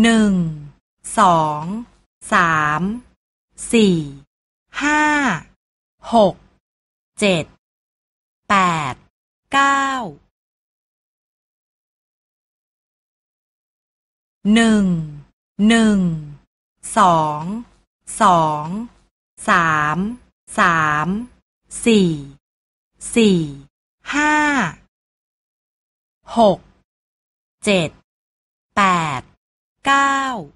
หนึ่ง สอง สาม สี่ ห้า หก เจ็ด แปด เก้า หนึ่ง หนึ่ง สอง สอง สาม สาม สี่ สี่ ห้า หก เจ็ด แปด九。